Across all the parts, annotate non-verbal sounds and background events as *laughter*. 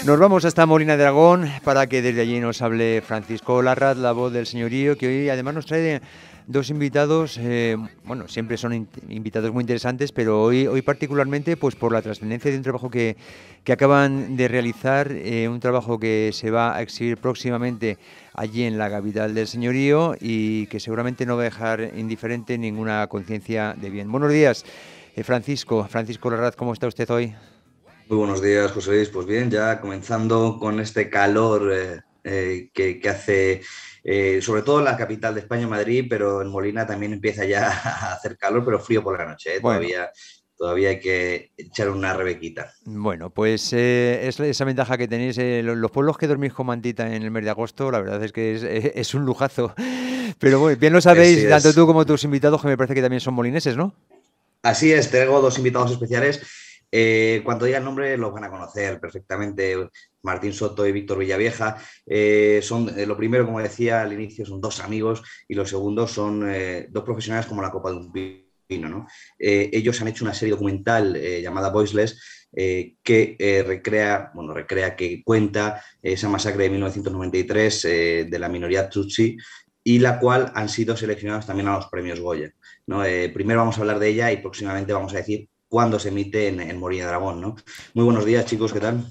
Pues nos vamos hasta Molina de Dragón para que desde allí nos hable Francisco Larraz, la voz del señorío, que hoy además nos trae dos invitados, eh, bueno, siempre son invitados muy interesantes, pero hoy, hoy particularmente pues por la trascendencia de un trabajo que, que acaban de realizar, eh, un trabajo que se va a exhibir próximamente allí en la capital del señorío y que seguramente no va a dejar indiferente ninguna conciencia de bien. Buenos días, eh, Francisco. Francisco Larraz, ¿cómo está usted hoy? Muy buenos días, José Luis. Pues bien, ya comenzando con este calor eh, eh, que, hace, eh, sobre todo en la capital de España, Madrid, pero en Molina también empieza ya *laughs* a hacer calor, pero frío por la noche. Todavía todavía hay que echar una rebequita. Bueno, pues es esa ventaja que tenéis. los pueblos que dormís con mantita en el mes de agosto, la verdad es que es, *laughs* un lujazo. Pero bueno, bien lo sabéis, tanto tú como tus invitados, que me parece que también son molineses, ¿no? Así es, tengo dos invitados especiales. Eh, cuando diga el nombre los van a conocer perfectamente. Martín Soto y Víctor Villavieja eh, son, eh, lo primero, como decía al inicio, son dos amigos y lo segundo son dos profesionales como la copa de un pino. ellos han hecho una serie documental llamada Voiceless que recrea, bueno, recrea que cuenta esa masacre de 1993 de la minoría Tutsi y la cual han sido seleccionados también a los premios Goya. primero vamos a hablar de ella y próximamente vamos a decir cuando se emite en, Molina Dragón. Muy buenos días, chicos, ¿qué tal?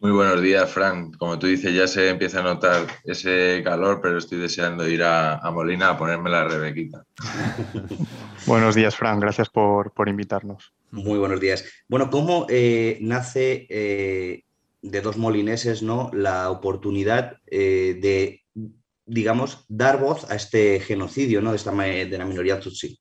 Muy buenos días, Frank. Como tú dices, ya se empieza a notar ese calor, pero estoy deseando ir a, Molina a ponerme la rebequita. *laughs* buenos días, Frank. Gracias por, invitarnos. Muy buenos días. Bueno, ¿cómo eh, nace eh, de dos molineses ¿no? la oportunidad eh, de, digamos, dar voz a este genocidio ¿no? de, esta, de la minoría tutsi?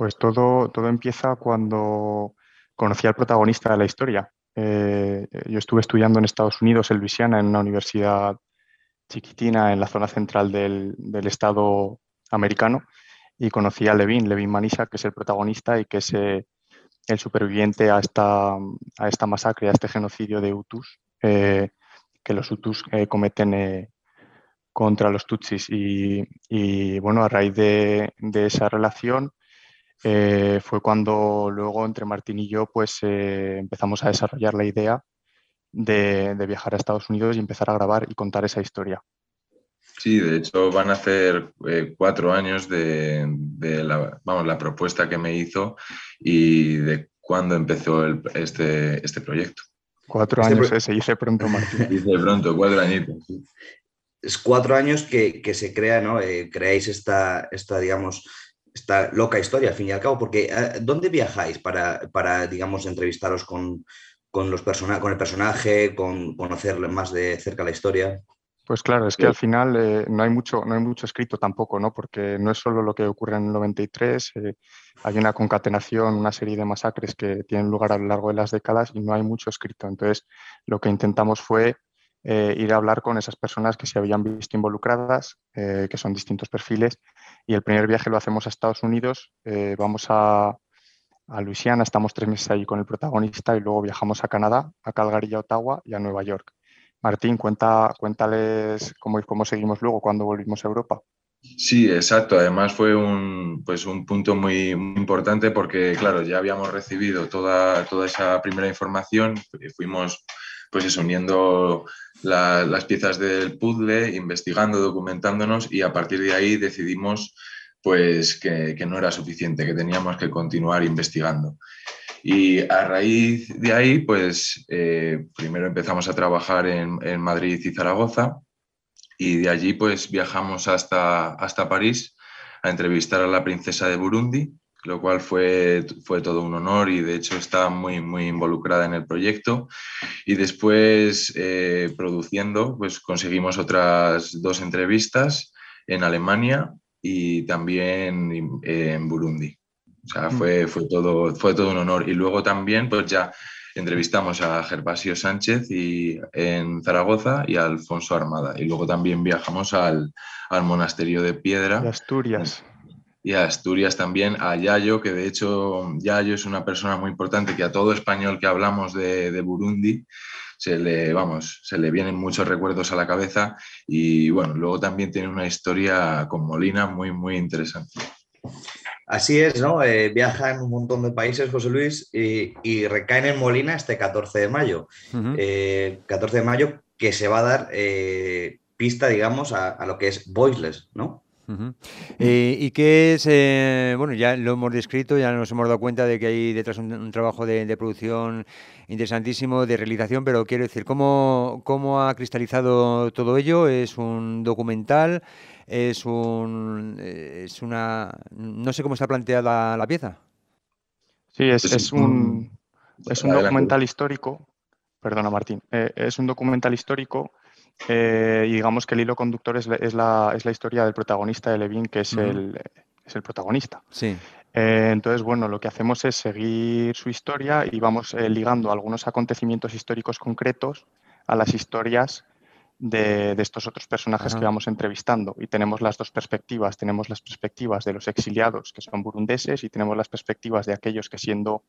Pues todo, todo empieza cuando conocí al protagonista de la historia. Eh, yo estuve estudiando en Estados Unidos, en Luisiana, en una universidad chiquitina en la zona central del, estado americano y conocí a Levin, Levin Manisa, que es el protagonista y que es eh, el superviviente a esta, a esta masacre, a este genocidio de Hutus, eh, que los Hutus cometen contra los Tutsis. Y, bueno, a raíz de, de esa relación eh, fue cuando luego entre Martín y yo pues eh, empezamos a desarrollar la idea de, viajar a Estados Unidos y empezar a grabar y contar esa historia. Sí, de hecho van a hacer eh, cuatro años de, la, vamos, la propuesta que me hizo y de cuándo empezó este, este proyecto. Cuatro este años, se dice pronto, Martín. *laughs* Se dice pronto, cuatro añitos. Es cuatro años que, se crea, ¿no? creáis esta, esta digamos, esta loca historia, al fin y al cabo, porque eh, ¿dónde viajáis para, digamos, entrevistaros con, los con el personaje, con conocer más de cerca la historia? Pues claro, es que al eh. final eh, no, hay mucho, no hay mucho escrito tampoco, ¿no? porque no es solo lo que ocurre en el 93, hay una concatenación, una serie de masacres que tienen lugar a lo largo de las décadas y no hay mucho escrito. Entonces, lo que intentamos fue eh, ir a hablar con esas personas que se habían visto involucradas, eh, que son distintos perfiles. Y el primer viaje lo hacemos a Estados Unidos, eh, vamos a, a Luisiana, estamos tres meses allí con el protagonista y luego viajamos a Canadá, a Calgary y a Ottawa y a Nueva York. Martín, cuenta, cuéntales cómo, cómo seguimos luego cuando volvimos a Europa. Sí, exacto. Además fue un, pues un punto muy, importante porque, claro, ya habíamos recibido toda, toda esa primera información. Fuimos pues es uniendo las piezas del puzzle, investigando, documentándonos y a partir de ahí decidimos pues que, no era suficiente, que teníamos que continuar investigando. Y a raíz de ahí, pues eh, primero empezamos a trabajar en, Madrid y Zaragoza y de allí pues viajamos hasta, hasta París a entrevistar a la princesa de Burundi lo cual fue, todo un honor y de hecho está muy, muy involucrada en el proyecto. Y después, eh, produciendo, pues conseguimos otras dos entrevistas en Alemania y también en Burundi. O sea, mm. fue, fue, todo, un honor. Y luego también, pues ya entrevistamos a Gervasio Sánchez y, en Zaragoza y a Alfonso Armada. Y luego también viajamos al, al monasterio de Piedra. De Asturias y a Asturias también, a Yayo, que de hecho Yayo es una persona muy importante que a todo español que hablamos de, Burundi se le, vamos, se le vienen muchos recuerdos a la cabeza y bueno, luego también tiene una historia con Molina muy, muy interesante. Así es, ¿no? Eh, viaja en un montón de países, José Luis, y, recae recaen en Molina este 14 de mayo. 14 eh, de mayo que se va a dar eh, pista, digamos, a, a, lo que es Voiceless, ¿no? Eh, y que es, eh, bueno, ya lo hemos descrito, ya nos hemos dado cuenta de que hay detrás un, trabajo de, producción interesantísimo, de realización, pero quiero decir, ¿cómo, ha cristalizado todo ello? ¿Es un documental? ¿Es un, eh, es una, no sé cómo está planteada la pieza? Sí, es, es un, es un documental histórico, perdona Martín, es un documental histórico eh, y digamos que el hilo conductor es, la, historia del protagonista de Levin, que es, el, protagonista. Sí. Eh, entonces, bueno, lo que hacemos es seguir su historia y vamos eh, ligando algunos acontecimientos históricos concretos a las historias de, estos otros personajes que vamos entrevistando. Y tenemos las dos perspectivas. Tenemos las perspectivas de los exiliados, que son burundeses, y tenemos las perspectivas de aquellos que siendo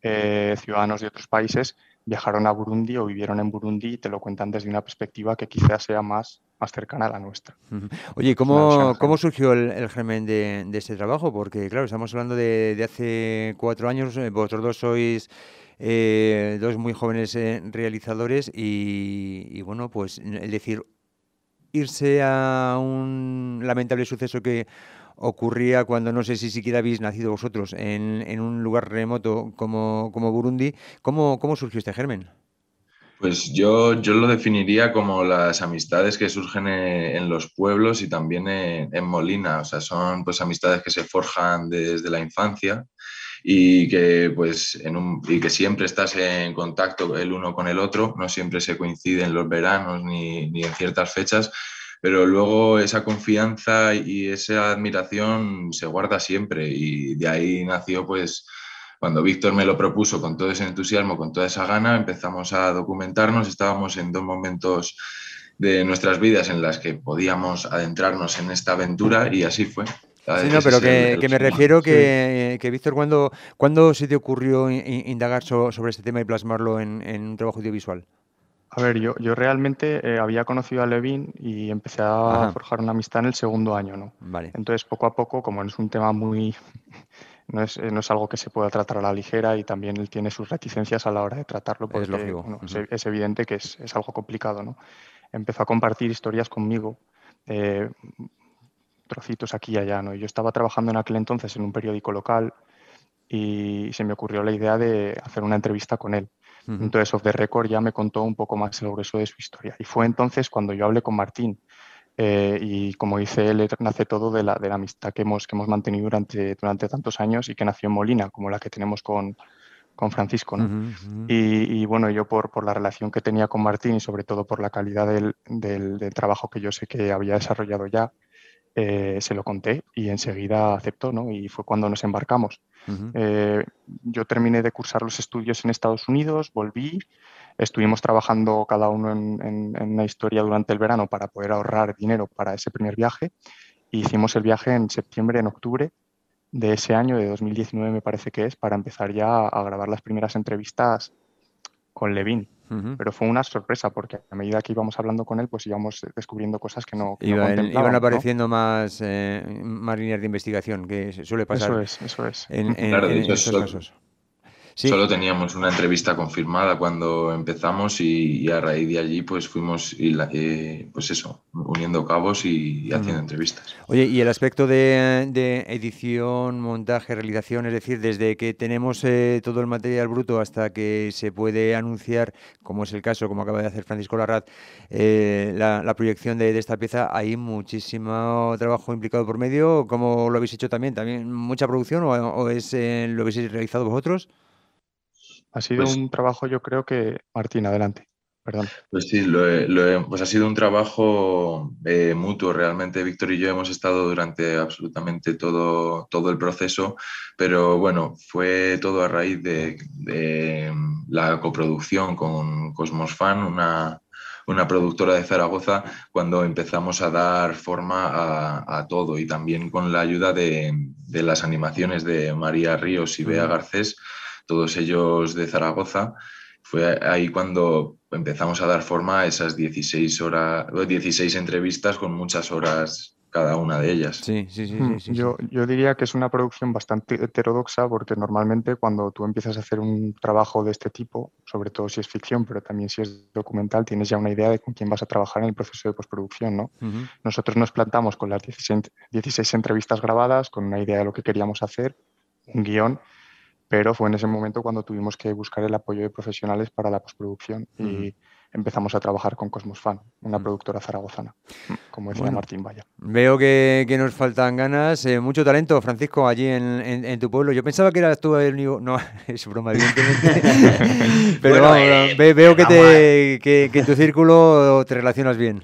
ciudadanos de otros países viajaron a Burundi o vivieron en Burundi y te lo cuentan desde una perspectiva que quizás sea más, más cercana a la nuestra. Oye, ¿cómo, ¿cómo surgió el, el germen de, este trabajo? Porque, claro, estamos hablando de, hace cuatro años, eh, vosotros dos sois... Eh, dos muy jóvenes eh, realizadores y, bueno, pues el decir irse a un lamentable suceso que ocurría cuando no sé si siquiera habéis nacido vosotros en, en un lugar remoto como, como Burundi. ¿Cómo, ¿Cómo, surgió este germen? Pues yo, yo lo definiría como las amistades que surgen e, en los pueblos y también en, en Molina. O sea, son pues amistades que se forjan desde la infancia y que pues en un, y que siempre estás en contacto el uno con el otro, no siempre se coinciden los veranos ni, ni en ciertas fechas, pero luego esa confianza y esa admiración se guarda siempre y de ahí nació pues cuando Víctor me lo propuso con todo ese entusiasmo, con toda esa gana, empezamos a documentarnos, estábamos en dos momentos de nuestras vidas en las que podíamos adentrarnos en esta aventura y así fue. Sí, no, pero que, me refiero que, eh, que Víctor, ¿cuándo, se te ocurrió indagar sobre este tema y plasmarlo en un trabajo audiovisual? A ver, yo, yo realmente eh, había conocido a Levin y empecé a forjar una amistad en el segundo año, ¿no? Entonces, poco a poco, como es un tema muy... *laughs* No es, eh, no es algo que se pueda tratar a la ligera y también él tiene sus reticencias a la hora de tratarlo porque es, lógico. E, es, evidente que es, algo complicado, ¿no? Empezó a compartir historias conmigo, eh, trocitos aquí y allá, ¿no? yo estaba trabajando en aquel entonces en un periódico local y se me ocurrió la idea de hacer una entrevista con él. Entonces, Off the Record ya me contó un poco más el grueso de su historia. Y fue entonces cuando yo hablé con Martín. Eh, y como dice él, eh, nace todo de la, de la amistad que hemos, que hemos mantenido durante, durante tantos años y que nació en Molina, como la que tenemos con, con Francisco. Y, bueno, yo por, por la relación que tenía con Martín y sobre todo por la calidad del, del trabajo que yo sé que había desarrollado ya, eh, se lo conté y enseguida aceptó, ¿no? Y fue cuando nos embarcamos. Eh, yo terminé de cursar los estudios en Estados Unidos, volví, estuvimos trabajando cada uno en, una historia durante el verano para poder ahorrar dinero para ese primer viaje. hicimos el viaje en septiembre, en octubre de ese año, de 2019 me parece que es, para empezar ya a grabar las primeras entrevistas con Levin. Pero fue una sorpresa porque a medida que íbamos hablando con él, pues íbamos descubriendo cosas que no, Iban apareciendo eh, más, líneas de investigación, que suele pasar. En, casos. Solo teníamos una entrevista confirmada cuando empezamos y, a raíz de allí pues fuimos y eh, pues eso, uniendo cabos y, haciendo entrevistas. Oye, y el aspecto de, edición, montaje, realización, es decir, desde que tenemos eh, todo el material bruto hasta que se puede anunciar, como es el caso, como acaba de hacer Francisco Larraz, eh, la, proyección de, esta pieza, hay muchísimo trabajo implicado por medio. como lo habéis hecho también? ¿También mucha producción o, es, lo habéis realizado vosotros? Ha sido pues un trabajo, yo creo que. Martín, adelante. Perdón. Pues sí, pues ha sido un trabajo eh, mutuo. Realmente Víctor y yo hemos estado durante absolutamente todo, todo el proceso, pero bueno, fue todo a raíz de, la coproducción con Cosmos Fan, una, productora de Zaragoza cuando empezamos a dar forma a, todo y también con la ayuda de, de, las animaciones de María Ríos y Bea Garcés todos ellos de Zaragoza. Fue ahí cuando empezamos a dar forma a esas 16, horas, 16 entrevistas con muchas horas cada una de ellas. Sí, sí, sí. Hmm, sí, yo, diría que es una producción bastante heterodoxa porque normalmente cuando tú empiezas a hacer un trabajo de este tipo, sobre todo si es ficción, pero también si es documental, tienes ya una idea de con quién vas a trabajar en el proceso de postproducción, ¿no? Nosotros nos plantamos con las 16, 16 entrevistas grabadas, con una idea de lo que queríamos hacer, un guión, pero fue en ese momento cuando tuvimos que buscar el apoyo de profesionales para la postproducción y empezamos a trabajar con Cosmos Fan, una mm. productora zaragozana, mm, como decía Martín Valla. Veo que, nos faltan ganas, eh, mucho talento, Francisco, allí en, tu pueblo. Yo pensaba que eras tú el único... No, *laughs* es broma, evidentemente. *laughs* pero vamos, eh, veo que, te, que en tu círculo te relacionas bien.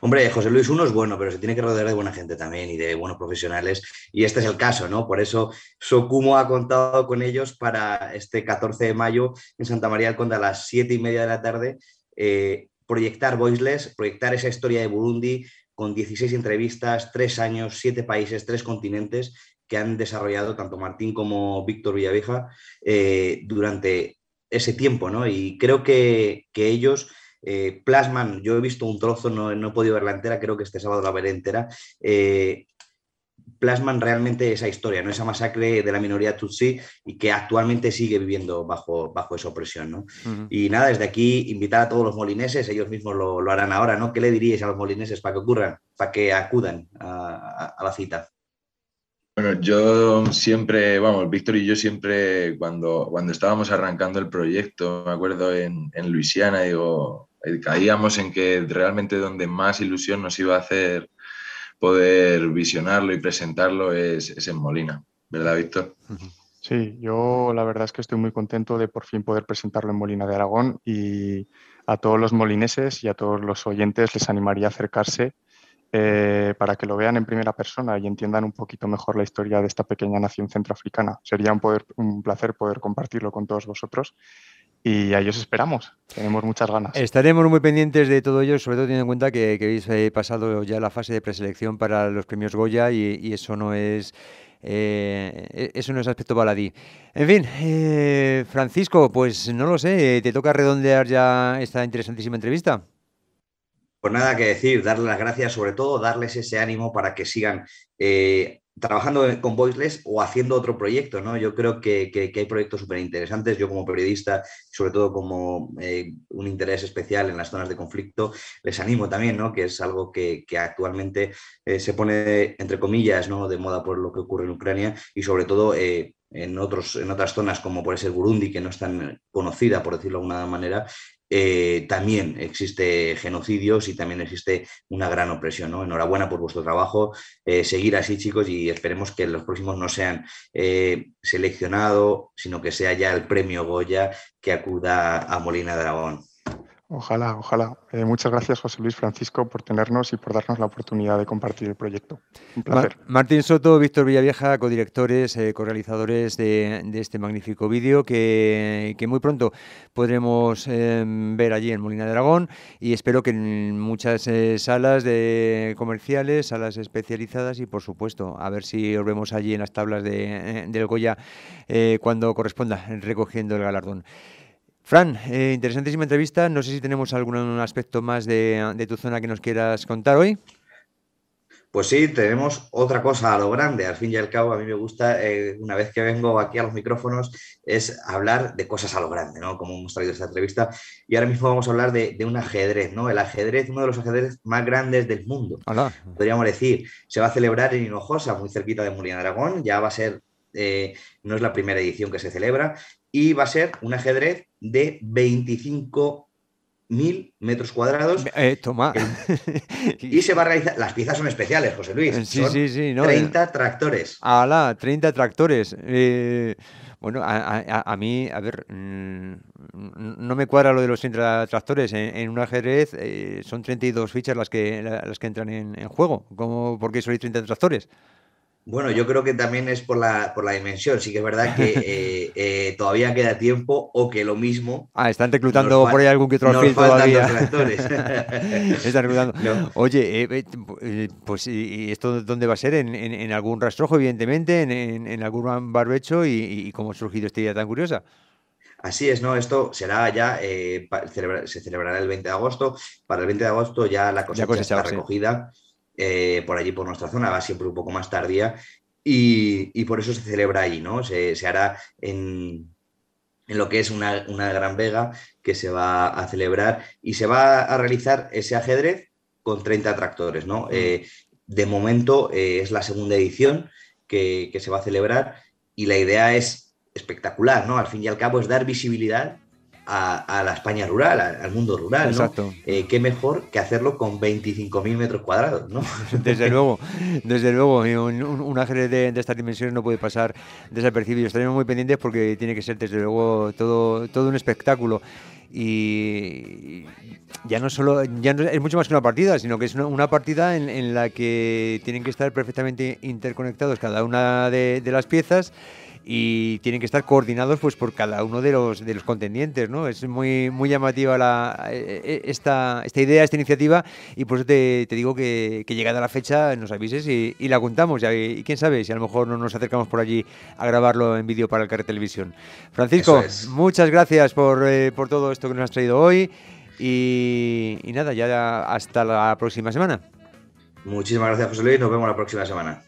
Hombre, José Luis uno es bueno, pero se tiene que rodear de buena gente también y de buenos profesionales. Y este es el caso, ¿no? Por eso Socumo ha contado con ellos para este 14 de mayo en Santa María del Conde a las 7 y media de la tarde. Eh, proyectar Voiceless, proyectar esa historia de Burundi con 16 entrevistas, 3 años, 7 países, 3 continentes que han desarrollado tanto Martín como Víctor Villaveja eh, durante ese tiempo, ¿no? Y creo que, que ellos eh, plasman, yo he visto un trozo, no, no, he podido verla entera, creo que este sábado la veré entera, eh, plasman realmente esa historia, ¿no? esa masacre de la minoría tutsi y que actualmente sigue viviendo bajo, bajo esa opresión. ¿no? Y nada, desde aquí invitar a todos los molineses, ellos mismos lo, harán ahora, ¿no? ¿Qué le diríais a los molineses para que ocurran, para que acudan a, la cita? Bueno, yo siempre, vamos, Víctor y yo siempre, cuando, cuando estábamos arrancando el proyecto, me acuerdo en, en Luisiana, digo, caíamos en que realmente donde más ilusión nos iba a hacer poder visionarlo y presentarlo es, en Molina, ¿verdad, Víctor? Sí, yo la verdad es que estoy muy contento de por fin poder presentarlo en Molina de Aragón y a todos los molineses y a todos los oyentes les animaría a acercarse eh, para que lo vean en primera persona y entiendan un poquito mejor la historia de esta pequeña nación centroafricana. Sería poder, un placer poder compartirlo con todos vosotros y a ellos esperamos. Tenemos muchas ganas. Estaremos muy pendientes de todo ello, sobre todo teniendo en cuenta que, habéis eh, pasado ya la fase de preselección para los premios Goya y, eso no es. Eh, e, eso no es aspecto baladí. En fin, eh, Francisco, pues no lo sé, te toca redondear ya esta interesantísima entrevista. Pues nada que decir, darles las gracias, sobre todo darles ese ánimo para que sigan trabajando con Voiceless o haciendo otro proyecto, ¿no? Yo creo que, hay proyectos súper interesantes. Yo como periodista, sobre todo como eh, un interés especial en las zonas de conflicto, les animo también, ¿no? Que es algo que, actualmente eh, se pone, entre comillas, ¿no? De moda por lo que ocurre en Ucrania y sobre todo... Eh, en, otros, en otras zonas como puede ser Burundi, que no es tan conocida, por decirlo de alguna manera, eh, también existe genocidios y también existe una gran opresión. Enhorabuena por vuestro trabajo, eh, seguir así chicos y esperemos que los próximos no sean eh, seleccionados, sino que sea ya el premio Goya que acuda a Molina Dragón. Ojalá, ojalá. Eh, muchas gracias, José Luis Francisco, por tenernos y por darnos la oportunidad de compartir el proyecto. Un placer. Martín Soto, Víctor Villavieja, codirectores, eh, correalizadores de, este magnífico vídeo que, muy pronto podremos eh, ver allí en Molina de Aragón y espero que en muchas eh, salas de comerciales, salas especializadas y, por supuesto, a ver si os vemos allí en las tablas de, del Goya cuando corresponda, recogiendo el galardón. Fran, eh, interesantísima entrevista. No sé si tenemos algún aspecto más de, tu zona que nos quieras contar hoy. Pues sí, tenemos otra cosa a lo grande. Al fin y al cabo, a mí me gusta, eh, una vez que vengo aquí a los micrófonos, es hablar de cosas a lo grande, ¿no? Como hemos traído esta entrevista. Y ahora mismo vamos a hablar de, un ajedrez, ¿no? El ajedrez, uno de los ajedrez más grandes del mundo, podríamos decir. Se va a celebrar en Hinojosa, muy cerquita de Murina de Aragón. Ya va a ser eh, no es la primera edición que se celebra y va a ser un ajedrez de 25.000 mil metros cuadrados. Eh, eh toma. *laughs* y se va a realizar. Las piezas son especiales, José Luis. Sí, sí, sí. 30 eh. tractores. ¡Hala! 30 tractores. Eh, bueno, a, mí, a ver, mm, no me cuadra lo de los tractores. En, un ajedrez son 32 fichas las que, las que entran en, juego. ¿Cómo, ¿Por qué son 30 tractores? Bueno, yo creo que también es por la, por la dimensión. Sí que es verdad que eh, *laughs* eh, todavía queda tiempo o que lo mismo. Ah, están reclutando por ahí algún que otro nos todavía. *laughs* están reclutando. Oye, eh, pues ¿y esto dónde va a ser? ¿En, algún rastrojo, evidentemente? ¿En, algún barbecho? ¿Y, cómo ha surgido esta idea tan curiosa? Así es, ¿no? Esto será ya, se celebrará el 20 de agosto. Para el 20 de agosto ya la cosa ya está recogida. Eh, por allí, por nuestra zona, va siempre un poco más tardía y, por eso se celebra allí, ¿no? Se, hará en, lo que es una, gran vega que se va a celebrar y se va a realizar ese ajedrez con 30 tractores, ¿no? Eh, de momento eh, es la segunda edición que, que se va a celebrar y la idea es espectacular, ¿no? Al fin y al cabo es dar visibilidad a, la España rural, al mundo rural. Eh, qué mejor que hacerlo con 25.000 metros cuadrados, *laughs* Desde luego, desde luego. Un, un de, estas dimensiones no puede pasar desapercibido. Estaremos muy pendientes porque tiene que ser, desde luego, todo, todo un espectáculo y ya no solo ya no, es mucho más que una partida sino que es una, partida en, la que tienen que estar perfectamente interconectados cada una de las piezas y tienen que estar coordinados pues por cada uno de los, de los contendientes, ¿no? Es muy, muy llamativa la, e, e, esta, esta idea, esta iniciativa y por eso te, digo que, que, llegada la fecha nos avises y, la contamos y, quién sabe si a lo mejor no nos acercamos por allí a grabarlo en vídeo para el Carrete Televisión. Francisco, muchas gracias por, eh, por todo esto que nos has traído hoy y, y nada, ya hasta la próxima semana. Muchísimas gracias José Luis, nos vemos la próxima semana.